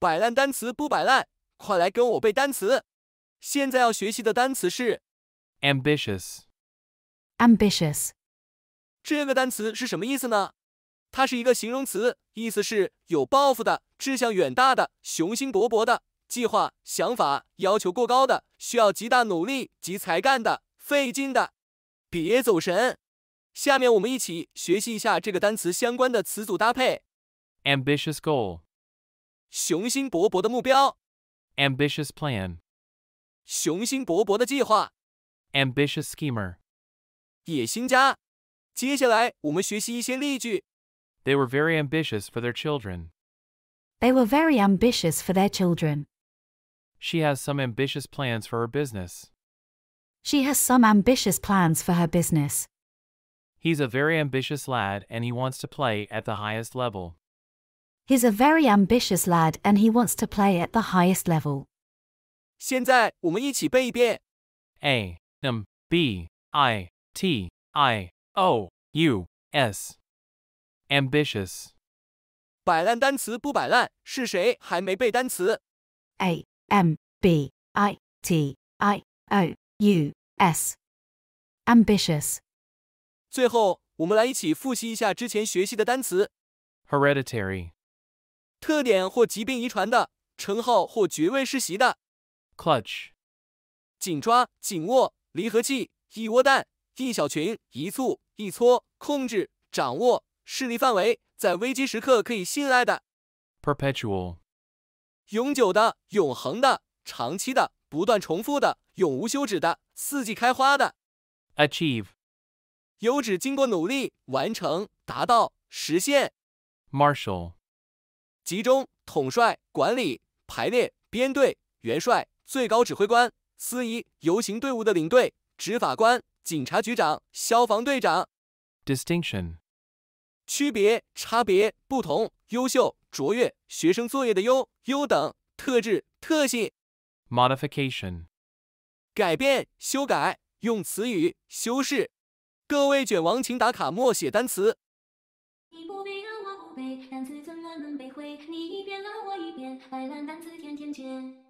摆烂单词不摆烂，快来跟我背单词！现在要学习的单词是 ambitious。ambitious 这个单词是什么意思呢？它是一个形容词，意思是有抱负的、志向远大的、雄心勃勃的、计划、想法、要求过高的、需要极大努力及才干的、费劲的。别走神，下面我们一起学习一下这个单词相关的词组搭配 ambitious goal。雄心勃勃的目标，ambitious plan；雄心勃勃的计划，ambitious schemer；野心家。接下来我们学习一些例句。They were very ambitious for their children. They were very ambitious for their children. She has some ambitious plans for her business. She has some ambitious plans for her business. He's a very ambitious lad and he wants to play at the highest level. He's a very ambitious lad and he wants to play at the highest level. 现在我们一起背一遍。A M B I ambitious 摆烂单词不摆烂，是谁还没背单词？A M B I T I O U S ambitious Hereditary. 特点或疾病遗传的称号或爵位世袭的，Clutch，紧抓、紧握，离合器，一窝蛋，一小群，一簇，一撮，控制、掌握，视力范围，在危机时刻可以信赖的，Perpetual，永久的、永恒的、长期的、不断重复的、永无休止的、四季开花的，Achieve，有指经过努力完成、达到、实现，Marshall。集中统帅管理排列编队元帅最高指挥官司仪游行队伍的领队执法官警察局长消防队长。Distinction 区别差别不同优秀卓越学生作业的优优等特质特性。Modification 改变修改用词语修饰。各位卷王，请打卡默写单词。背，单词怎么能背会？你一遍啊，我一遍，白烂单词天天见。